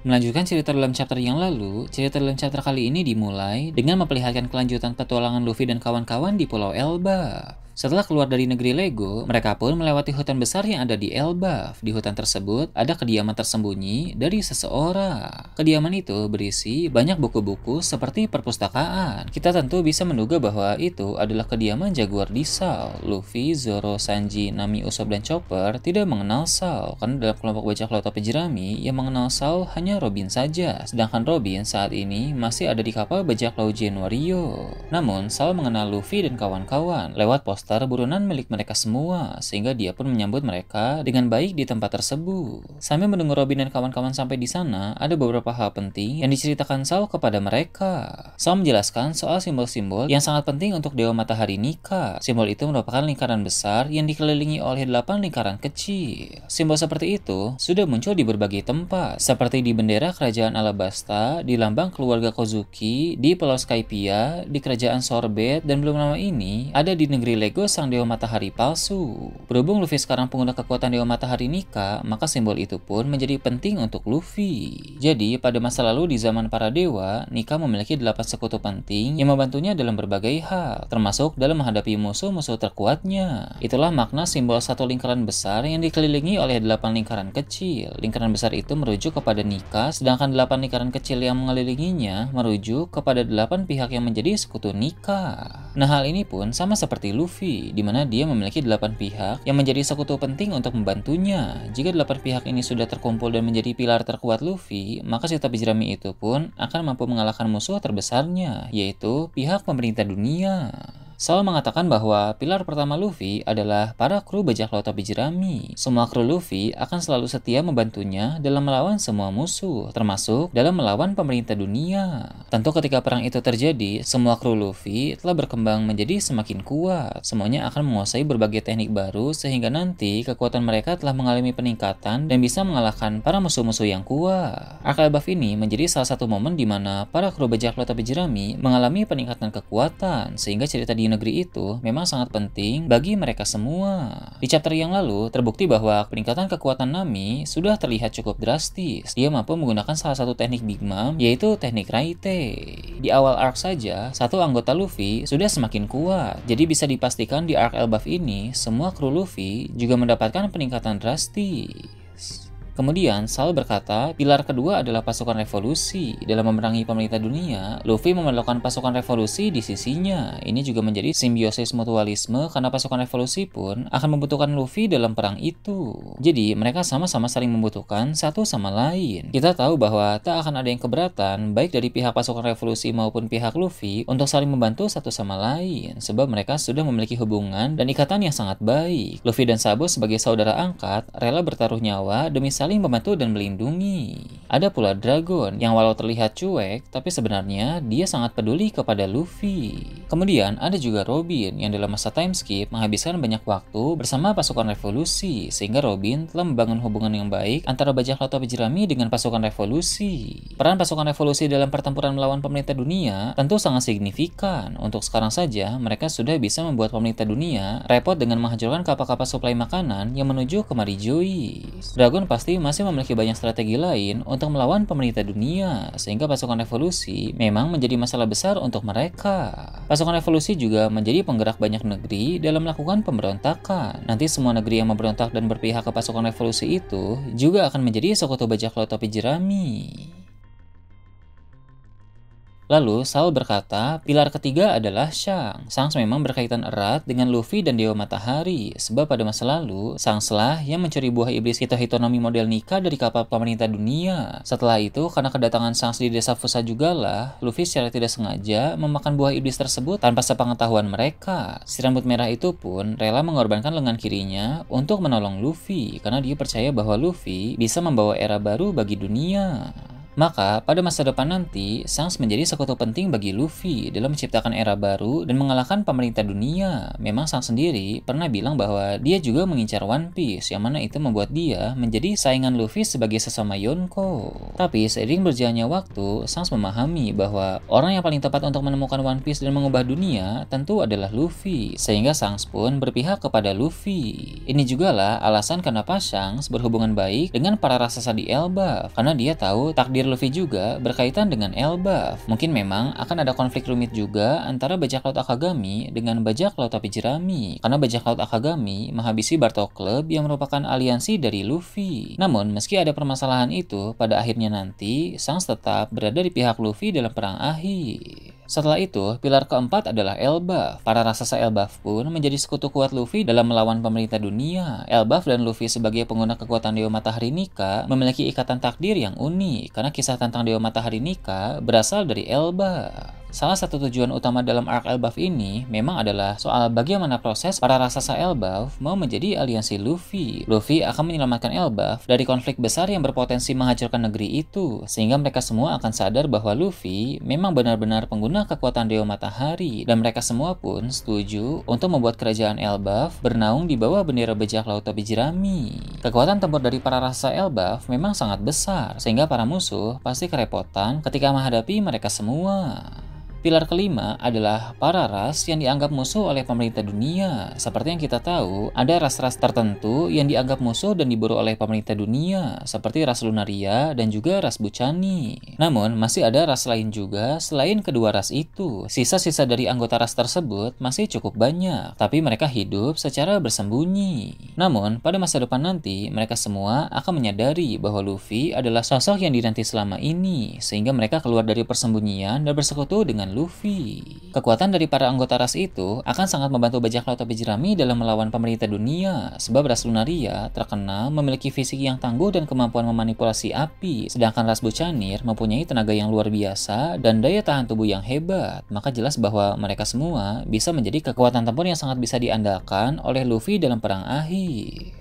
Melanjutkan cerita dalam chapter yang lalu, cerita dalam chapter kali ini dimulai dengan memperlihatkan kelanjutan petualangan Luffy dan kawan-kawan di Pulau Elba. Setelah keluar dari negeri Lego, mereka pun melewati hutan besar yang ada di Elbaf. Di hutan tersebut ada kediaman tersembunyi dari seseorang. Kediaman itu berisi banyak buku-buku seperti perpustakaan. Kita tentu bisa menduga bahwa itu adalah kediaman jaguar di Sal. Luffy, Zoro, Sanji, Nami, Usopp, dan Chopper tidak mengenal Sal karena dalam kelompok bajak laut Topi jerami yang mengenal Sal hanya Robin saja. Sedangkan Robin saat ini masih ada di kapal bajak laut Januario. Namun Sal mengenal Luffy dan kawan-kawan lewat pos poster buronan milik mereka semua, sehingga dia pun menyambut mereka dengan baik di tempat tersebut. Sambil menunggu Robin dan kawan-kawan sampai di sana, ada beberapa hal penting yang diceritakan Saul kepada mereka. Saul menjelaskan soal simbol-simbol yang sangat penting untuk Dewa Matahari Nika. Simbol itu merupakan lingkaran besar yang dikelilingi oleh delapan lingkaran kecil. Simbol seperti itu sudah muncul di berbagai tempat, seperti di bendera Kerajaan Alabasta, di lambang keluarga Kozuki, di Pulau Skypia, di Kerajaan Sorbet, dan belum lama ini ada di negeri Legend Daigo sang Dewa Matahari palsu. Berhubung Luffy sekarang pengguna kekuatan Dewa Matahari Nika, maka simbol itu pun menjadi penting untuk Luffy. Jadi, pada masa lalu di zaman para dewa, Nika memiliki delapan sekutu penting yang membantunya dalam berbagai hal, termasuk dalam menghadapi musuh-musuh terkuatnya. Itulah makna simbol satu lingkaran besar yang dikelilingi oleh delapan lingkaran kecil. Lingkaran besar itu merujuk kepada Nika, sedangkan delapan lingkaran kecil yang mengelilinginya merujuk kepada delapan pihak yang menjadi sekutu Nika. Nah, hal ini pun sama seperti Luffy Luffy, di mana dia memiliki delapan pihak yang menjadi sekutu penting untuk membantunya. Jika delapan pihak ini sudah terkumpul dan menjadi pilar terkuat Luffy, maka si topi jerami itu pun akan mampu mengalahkan musuh terbesarnya, yaitu pihak pemerintah dunia. Sal mengatakan bahwa pilar pertama Luffy adalah para kru bajak laut topi jerami. Semua kru Luffy akan selalu setia membantunya dalam melawan semua musuh, termasuk dalam melawan pemerintah dunia. Tentu ketika perang itu terjadi, semua kru Luffy telah berkembang menjadi semakin kuat. Semuanya akan menguasai berbagai teknik baru sehingga nanti kekuatan mereka telah mengalami peningkatan dan bisa mengalahkan para musuh-musuh yang kuat. Akal buff ini menjadi salah satu momen di mana para kru bajak laut topi jerami mengalami peningkatan kekuatan sehingga cerita di negeri itu memang sangat penting bagi mereka semua. Di chapter yang lalu, terbukti bahwa peningkatan kekuatan Nami sudah terlihat cukup drastis. Dia mampu menggunakan salah satu teknik Big Mom, yaitu teknik Raite. Di awal arc saja, satu anggota Luffy sudah semakin kuat, jadi bisa dipastikan di arc Elbaf ini, semua kru Luffy juga mendapatkan peningkatan drastis. Kemudian, Saul berkata, pilar kedua adalah pasukan revolusi. Dalam memerangi pemerintah dunia, Luffy memerlukan pasukan revolusi di sisinya. Ini juga menjadi simbiosis mutualisme karena pasukan revolusi pun akan membutuhkan Luffy dalam perang itu. Jadi, mereka sama-sama saling membutuhkan satu sama lain. Kita tahu bahwa tak akan ada yang keberatan baik dari pihak pasukan revolusi maupun pihak Luffy untuk saling membantu satu sama lain sebab mereka sudah memiliki hubungan dan ikatan yang sangat baik. Luffy dan Sabo sebagai saudara angkat rela bertaruh nyawa demi saling saling membantu dan melindungi. Ada pula Dragon yang walau terlihat cuek, tapi sebenarnya dia sangat peduli kepada Luffy. Kemudian ada juga Robin yang dalam masa time skip menghabiskan banyak waktu bersama pasukan revolusi, sehingga Robin telah membangun hubungan yang baik antara bajak laut jerami dengan pasukan revolusi. Peran pasukan revolusi dalam pertempuran melawan pemerintah dunia tentu sangat signifikan. Untuk sekarang saja, mereka sudah bisa membuat pemerintah dunia repot dengan menghancurkan kapal-kapal suplai makanan yang menuju ke Marijois. Dragon pasti masih memiliki banyak strategi lain untuk melawan pemerintah dunia, sehingga pasukan revolusi memang menjadi masalah besar untuk mereka. Pasukan revolusi juga menjadi penggerak banyak negeri dalam melakukan pemberontakan. Nanti semua negeri yang memberontak dan berpihak ke pasukan revolusi itu juga akan menjadi sekutu bajak laut topi jerami. Lalu Saul berkata, pilar ketiga adalah Shang. Shang memang berkaitan erat dengan Luffy dan Dewa Matahari, sebab pada masa lalu, Shang lah yang mencuri buah iblis Hitonomi model Nika dari kapal pemerintah dunia. Setelah itu, karena kedatangan Shang di desa Fusa juga lah, Luffy secara tidak sengaja memakan buah iblis tersebut tanpa sepengetahuan mereka. Si rambut merah itu pun rela mengorbankan lengan kirinya untuk menolong Luffy, karena dia percaya bahwa Luffy bisa membawa era baru bagi dunia. Maka, pada masa depan nanti, Sans menjadi sekutu penting bagi Luffy dalam menciptakan era baru dan mengalahkan pemerintah dunia. Memang Sans sendiri pernah bilang bahwa dia juga mengincar One Piece, yang mana itu membuat dia menjadi saingan Luffy sebagai sesama Yonko. Tapi seiring berjalannya waktu, Sans memahami bahwa orang yang paling tepat untuk menemukan One Piece dan mengubah dunia tentu adalah Luffy, sehingga Sans pun berpihak kepada Luffy. Ini juga lah alasan kenapa Sans berhubungan baik dengan para raksasa di Elba, karena dia tahu takdir tabir Luffy juga berkaitan dengan Elbaf. Mungkin memang akan ada konflik rumit juga antara bajak laut Akagami dengan bajak laut api jerami, karena bajak laut Akagami menghabisi Bartok Club yang merupakan aliansi dari Luffy. Namun, meski ada permasalahan itu, pada akhirnya nanti, Sans tetap berada di pihak Luffy dalam perang akhir. Setelah itu, pilar keempat adalah Elbaf. Para raksasa Elbaf pun menjadi sekutu kuat Luffy dalam melawan pemerintah dunia. Elbaf dan Luffy sebagai pengguna kekuatan Dewa Matahari Nika memiliki ikatan takdir yang unik karena kisah tentang Dewa Matahari Nika berasal dari Elbaf. Salah satu tujuan utama dalam Ark Elbaf ini memang adalah soal bagaimana proses para raksasa Elbaf mau menjadi aliansi Luffy. Luffy akan menyelamatkan Elbaf dari konflik besar yang berpotensi menghancurkan negeri itu, sehingga mereka semua akan sadar bahwa Luffy memang benar-benar pengguna kekuatan Dewa Matahari, dan mereka semua pun setuju untuk membuat kerajaan Elbaf bernaung di bawah bendera bejak Laut Topi Jerami. Kekuatan tempur dari para raksasa Elbaf memang sangat besar, sehingga para musuh pasti kerepotan ketika menghadapi mereka semua. Pilar kelima adalah para ras yang dianggap musuh oleh pemerintah dunia. Seperti yang kita tahu, ada ras-ras tertentu yang dianggap musuh dan diburu oleh pemerintah dunia, seperti ras Lunaria dan juga ras Bucani. Namun, masih ada ras lain juga selain kedua ras itu. Sisa-sisa dari anggota ras tersebut masih cukup banyak, tapi mereka hidup secara bersembunyi. Namun, pada masa depan nanti, mereka semua akan menyadari bahwa Luffy adalah sosok yang dinanti selama ini, sehingga mereka keluar dari persembunyian dan bersekutu dengan Luffy. Kekuatan dari para anggota ras itu akan sangat membantu bajak laut Topi Jerami dalam melawan pemerintah dunia, sebab ras Lunaria terkenal memiliki fisik yang tangguh dan kemampuan memanipulasi api, sedangkan ras Bucanir mempunyai tenaga yang luar biasa dan daya tahan tubuh yang hebat, maka jelas bahwa mereka semua bisa menjadi kekuatan tempur yang sangat bisa diandalkan oleh Luffy dalam perang akhir.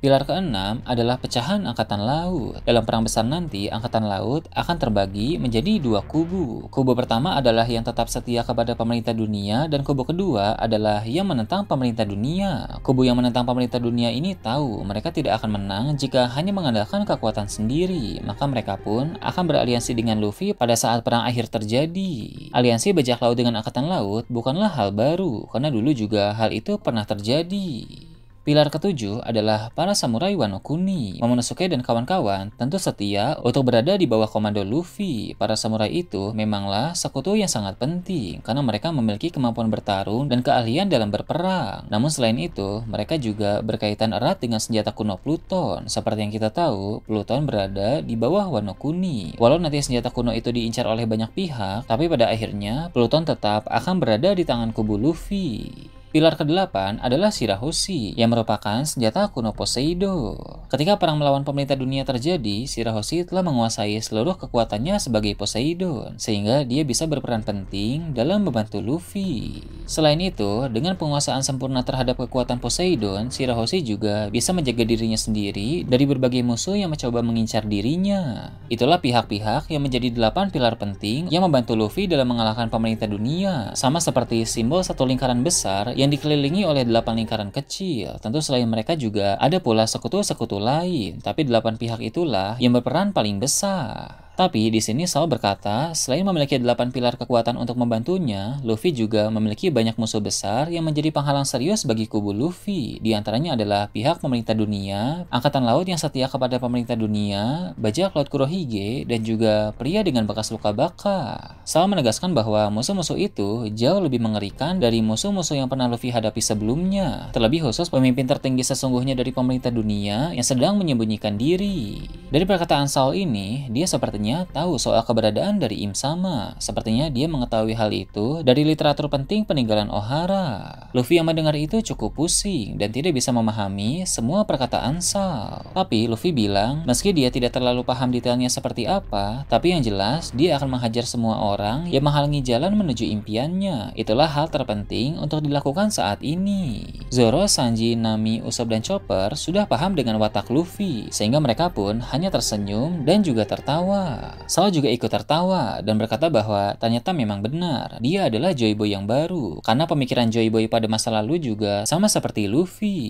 Pilar keenam adalah pecahan Angkatan Laut. Dalam Perang Besar nanti, Angkatan Laut akan terbagi menjadi dua kubu. Kubu pertama adalah yang tetap setia kepada pemerintah dunia dan kubu kedua adalah yang menentang pemerintah dunia. Kubu yang menentang pemerintah dunia ini tahu mereka tidak akan menang jika hanya mengandalkan kekuatan sendiri, maka mereka pun akan beraliansi dengan Luffy pada saat perang akhir terjadi. Aliansi bajak laut dengan Angkatan Laut bukanlah hal baru, karena dulu juga hal itu pernah terjadi. Pilar ketujuh adalah para samurai Wano Kuni. Momonosuke dan kawan-kawan tentu setia untuk berada di bawah komando Luffy. Para samurai itu memanglah sekutu yang sangat penting karena mereka memiliki kemampuan bertarung dan keahlian dalam berperang. Namun selain itu, mereka juga berkaitan erat dengan senjata kuno Pluton. Seperti yang kita tahu, Pluton berada di bawah Wano Kuni. Walau nanti senjata kuno itu diincar oleh banyak pihak, tapi pada akhirnya Pluton tetap akan berada di tangan kubu Luffy. Pilar ke-8 adalah Shirahoshi yang merupakan senjata kuno Poseido. Ketika perang melawan pemerintah dunia terjadi, Shirahoshi telah menguasai seluruh kekuatannya sebagai Poseidon, sehingga dia bisa berperan penting dalam membantu Luffy. Selain itu, dengan penguasaan sempurna terhadap kekuatan Poseidon, Shirahoshi juga bisa menjaga dirinya sendiri dari berbagai musuh yang mencoba mengincar dirinya. Itulah pihak-pihak yang menjadi 8 pilar penting yang membantu Luffy dalam mengalahkan pemerintah dunia, sama seperti simbol satu lingkaran besar yang dikelilingi oleh delapan lingkaran kecil. Tentu selain mereka juga ada pula sekutu-sekutu lain, tapi delapan pihak itulah yang berperan paling besar. Tapi di sini Saul berkata, selain memiliki delapan pilar kekuatan untuk membantunya, Luffy juga memiliki banyak musuh besar yang menjadi penghalang serius bagi kubu Luffy. Di antaranya adalah pihak pemerintah dunia, angkatan laut yang setia kepada pemerintah dunia, bajak laut Kurohige, dan juga pria dengan bekas luka bakar. Saul menegaskan bahwa musuh-musuh itu jauh lebih mengerikan dari musuh-musuh yang pernah Luffy hadapi sebelumnya. Terlebih khusus pemimpin tertinggi sesungguhnya dari pemerintah dunia yang sedang menyembunyikan diri. Dari perkataan Saul ini, dia sepertinya tahu soal keberadaan dari Im Sama. Sepertinya dia mengetahui hal itu dari literatur penting peninggalan Ohara. Luffy yang mendengar itu cukup pusing dan tidak bisa memahami semua perkataan Sal. Tapi Luffy bilang, meski dia tidak terlalu paham detailnya seperti apa, tapi yang jelas dia akan menghajar semua orang yang menghalangi jalan menuju impiannya. Itulah hal terpenting untuk dilakukan saat ini. Zoro, Sanji, Nami, Usopp, dan Chopper sudah paham dengan watak Luffy, sehingga mereka pun hanya tersenyum dan juga tertawa. Salah juga ikut tertawa dan berkata bahwa ternyata memang benar, dia adalah Joy Boy yang baru. Karena pemikiran Joy Boy pada masa lalu juga sama seperti Luffy.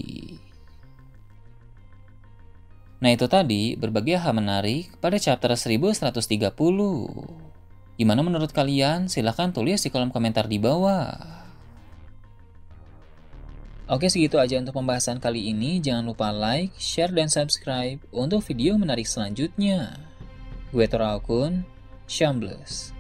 Nah itu tadi berbagai hal menarik pada chapter 1130. Gimana menurut kalian? Silahkan tulis di kolom komentar di bawah. Oke segitu aja untuk pembahasan kali ini. Jangan lupa like, share, dan subscribe untuk video menarik selanjutnya. Gue Toral Shambles.